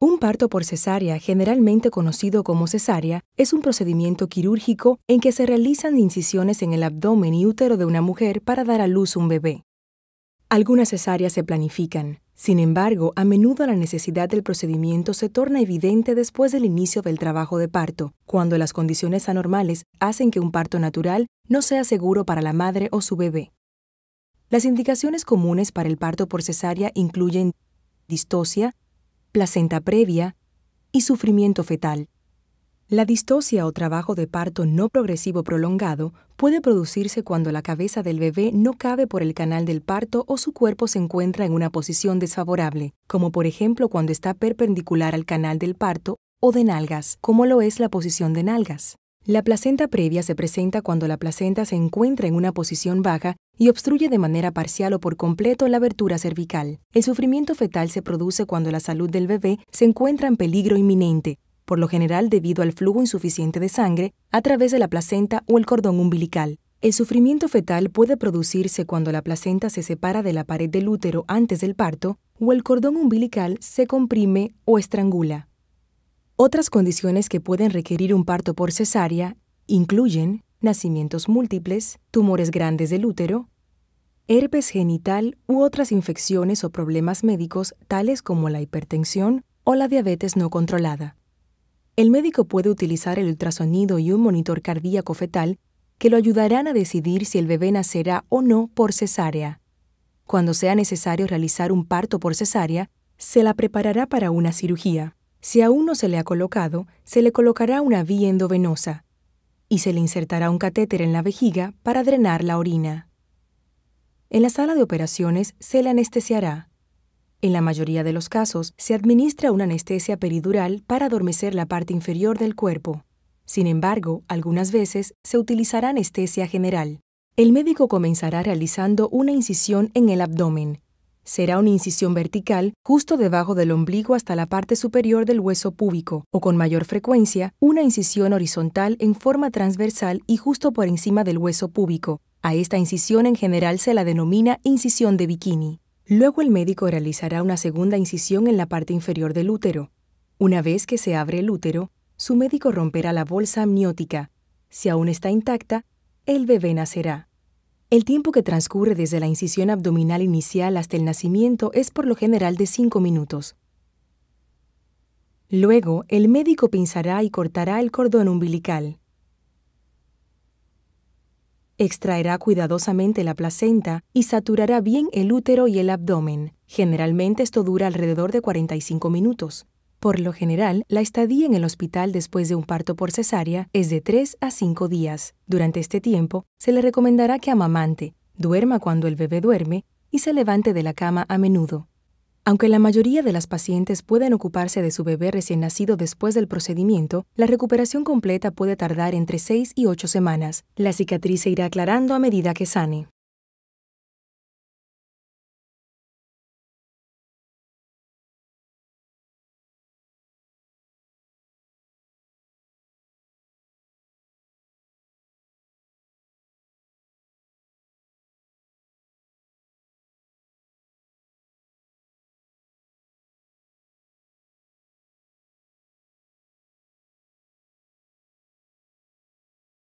Un parto por cesárea, generalmente conocido como cesárea, es un procedimiento quirúrgico en que se realizan incisiones en el abdomen y útero de una mujer para dar a luz un bebé. Algunas cesáreas se planifican. Sin embargo, a menudo la necesidad del procedimiento se torna evidente después del inicio del trabajo de parto, cuando las condiciones anormales hacen que un parto natural no sea seguro para la madre o su bebé. Las indicaciones comunes para el parto por cesárea incluyen distosia, placenta previa y sufrimiento fetal. La distosia o trabajo de parto no progresivo prolongado puede producirse cuando la cabeza del bebé no cabe por el canal del parto o su cuerpo se encuentra en una posición desfavorable, como por ejemplo cuando está perpendicular al canal del parto o de nalgas, como lo es la posición de nalgas. La placenta previa se presenta cuando la placenta se encuentra en una posición baja y obstruye de manera parcial o por completo la abertura cervical. El sufrimiento fetal se produce cuando la salud del bebé se encuentra en peligro inminente, por lo general debido al flujo insuficiente de sangre a través de la placenta o el cordón umbilical. El sufrimiento fetal puede producirse cuando la placenta se separa de la pared del útero antes del parto o el cordón umbilical se comprime o estrangula. Otras condiciones que pueden requerir un parto por cesárea incluyen nacimientos múltiples, tumores grandes del útero, herpes genital u otras infecciones o problemas médicos tales como la hipertensión o la diabetes no controlada. El médico puede utilizar el ultrasonido y un monitor cardíaco fetal que lo ayudarán a decidir si el bebé nacerá o no por cesárea. Cuando sea necesario realizar un parto por cesárea, se la preparará para una cirugía. Si aún no se le ha colocado, se le colocará una vía endovenosa y se le insertará un catéter en la vejiga para drenar la orina. En la sala de operaciones se le anestesiará. En la mayoría de los casos se administra una anestesia peridural para adormecer la parte inferior del cuerpo. Sin embargo, algunas veces se utilizará anestesia general. El médico comenzará realizando una incisión en el abdomen Será una incisión vertical justo debajo del ombligo hasta la parte superior del hueso púbico o con mayor frecuencia una incisión horizontal en forma transversal y justo por encima del hueso púbico. A esta incisión en general se la denomina incisión de bikini. Luego el médico realizará una segunda incisión en la parte inferior del útero. Una vez que se abre el útero, su médico romperá la bolsa amniótica. Si aún está intacta, el bebé nacerá. El tiempo que transcurre desde la incisión abdominal inicial hasta el nacimiento es por lo general de 5 minutos. Luego, el médico pinzará y cortará el cordón umbilical. Extraerá cuidadosamente la placenta y saturará bien el útero y el abdomen. Generalmente esto dura alrededor de 45 minutos. Por lo general, la estadía en el hospital después de un parto por cesárea es de 3 a 5 días. Durante este tiempo, se le recomendará que amamante, duerma cuando el bebé duerme y se levante de la cama a menudo. Aunque la mayoría de las pacientes pueden ocuparse de su bebé recién nacido después del procedimiento, la recuperación completa puede tardar entre 6 y 8 semanas. La cicatriz se irá aclarando a medida que sane.